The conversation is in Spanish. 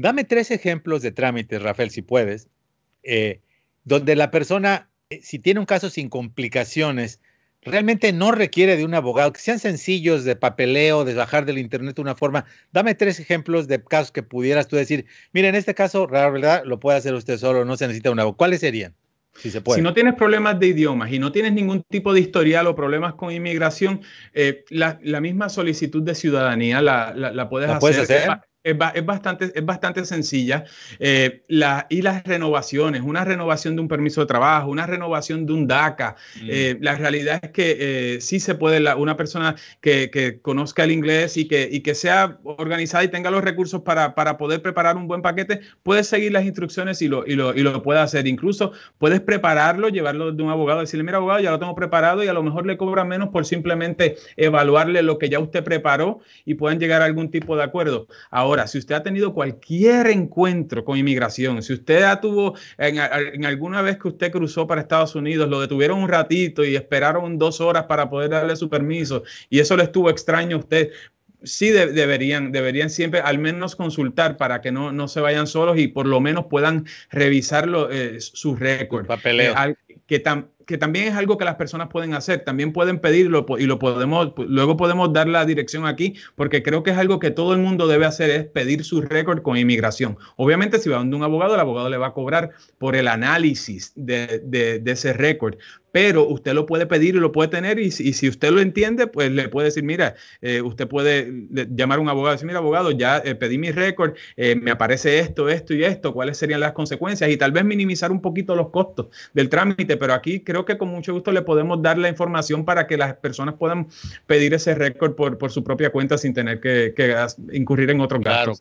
Dame tres ejemplos de trámites, Rafael, si puedes, eh, donde la persona, eh, si tiene un caso sin complicaciones, realmente no requiere de un abogado, que sean sencillos de papeleo, de bajar del internet una forma. Dame tres ejemplos de casos que pudieras tú decir, mire, en este caso, la verdad, lo puede hacer usted solo, no se necesita un abogado. ¿Cuáles serían? Si, se puede. si no tienes problemas de idiomas y no tienes ningún tipo de historial o problemas con inmigración, eh, la, misma solicitud de ciudadanía la, puedes hacer. Es, es, bastante, es bastante sencilla. Eh, y las renovaciones, una renovación de un permiso de trabajo, una renovación de un DACA. Mm. Eh, la realidad es que eh, sí se puede, una persona que, conozca el inglés y que, y que sea organizada y tenga los recursos para, poder preparar un buen paquete, puede seguir las instrucciones y lo, y, puede hacer. Incluso puedes prepararlo, llevarlo de un abogado, decirle, mira abogado, ya lo tengo preparado y a lo mejor le cobra menos por simplemente evaluarle lo que ya usted preparó y pueden llegar a algún tipo de acuerdo. Ahora, Ahora, si usted ha tenido cualquier encuentro con inmigración, si usted ha tuvo en, alguna vez que usted cruzó para Estados Unidos, lo detuvieron un ratito y esperaron dos horas para poder darle su permiso y eso le estuvo extraño a usted, sí deberían, deberían siempre al menos consultar para que no, no, se vayan solos y por lo menos puedan revisar eh, sus récords. Papeleo. Eh, tan que también es algo que las personas pueden hacer, también pueden pedirlo y lo podemos, luego podemos dar la dirección aquí, porque creo que es algo que todo el mundo debe hacer, es pedir su récord con inmigración. Obviamente, si va donde un abogado, el abogado le va a cobrar por el análisis de, de ese récord, pero usted lo puede pedir y lo puede tener y, si usted lo entiende, pues le puede decir, mira, eh, usted puede llamar a un abogado y decir, mira, abogado, ya eh, pedí mi récord, eh, me aparece esto, esto y esto, cuáles serían las consecuencias y tal vez minimizar un poquito los costos del trámite, pero aquí creo que con mucho gusto le podemos dar la información para que las personas puedan pedir ese récord por, por su propia cuenta sin tener que, incurrir en otros gastos.